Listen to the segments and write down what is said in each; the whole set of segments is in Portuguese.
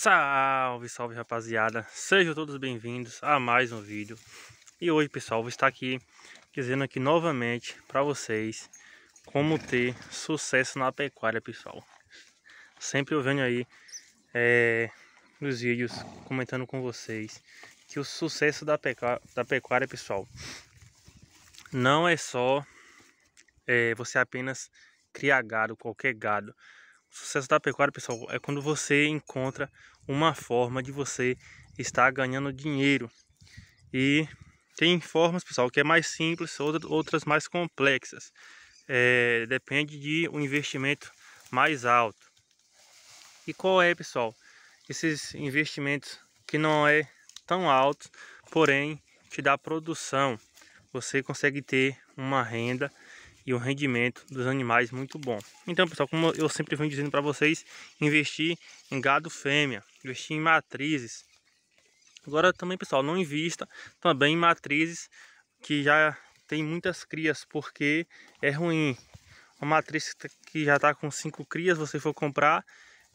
Salve, salve rapaziada, sejam todos bem-vindos a mais um vídeo E hoje pessoal, vou estar aqui dizendo aqui novamente para vocês Como ter sucesso na pecuária pessoal Sempre eu venho aí é, nos vídeos comentando com vocês Que o sucesso da, pecuária, da pecuária pessoal Não é só é, você apenas criar gado, qualquer gado o sucesso da pecuária, pessoal, é quando você encontra uma forma de você estar ganhando dinheiro. E tem formas, pessoal, que é mais simples, outras mais complexas. É, depende de um investimento mais alto. E qual é, pessoal? Esses investimentos que não é tão alto, porém te dá produção. Você consegue ter uma renda e o rendimento dos animais muito bom. Então, pessoal, como eu sempre venho dizendo para vocês, investir em gado fêmea, investir em matrizes. Agora também, pessoal, não invista também em matrizes que já tem muitas crias, porque é ruim. Uma matriz que já está com cinco crias, você for comprar,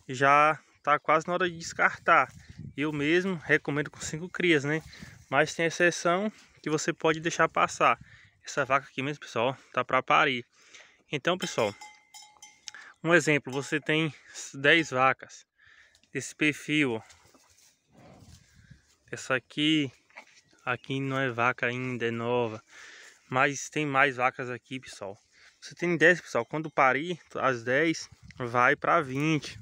já está quase na hora de descartar. Eu mesmo recomendo com cinco crias, né? Mas tem exceção que você pode deixar passar essa vaca aqui mesmo, pessoal, tá para parir. Então, pessoal, um exemplo, você tem 10 vacas desse perfil, ó. Essa aqui, aqui não é vaca ainda, é nova. Mas tem mais vacas aqui, pessoal. Você tem 10, pessoal, quando parir as 10, vai para 20.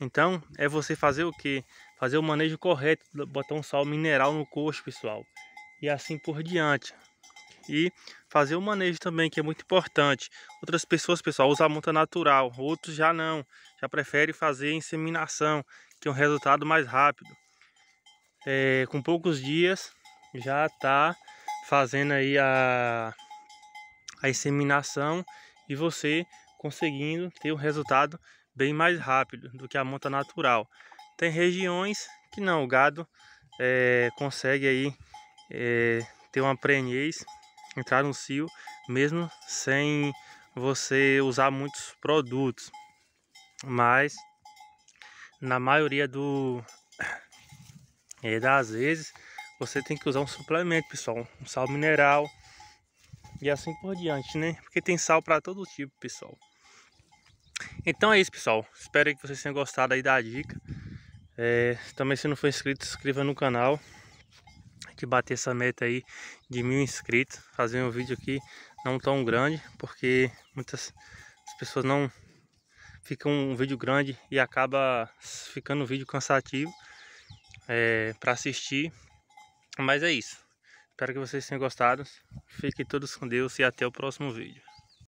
Então, é você fazer o que? Fazer o manejo correto, botar um sal mineral no coxo, pessoal. E assim por diante e fazer o manejo também, que é muito importante. Outras pessoas, pessoal, usam a monta natural, outros já não, já preferem fazer inseminação, que é um resultado mais rápido. É, com poucos dias já está fazendo aí a, a inseminação e você conseguindo ter um resultado bem mais rápido do que a monta natural. Tem regiões que não, o gado é, consegue aí é, ter uma prenhez entrar no cio mesmo sem você usar muitos produtos. Mas na maioria do é, das vezes você tem que usar um suplemento, pessoal, um sal mineral e assim por diante, né? Porque tem sal para todo tipo, pessoal. Então é isso, pessoal. Espero que vocês tenham gostado aí da dica. É, também se não for inscrito, se inscreva no canal gente bater essa meta aí de mil inscritos, fazer um vídeo aqui não tão grande, porque muitas pessoas não ficam um vídeo grande e acaba ficando um vídeo cansativo é, para assistir. Mas é isso. Espero que vocês tenham gostado. Fiquem todos com Deus e até o próximo vídeo.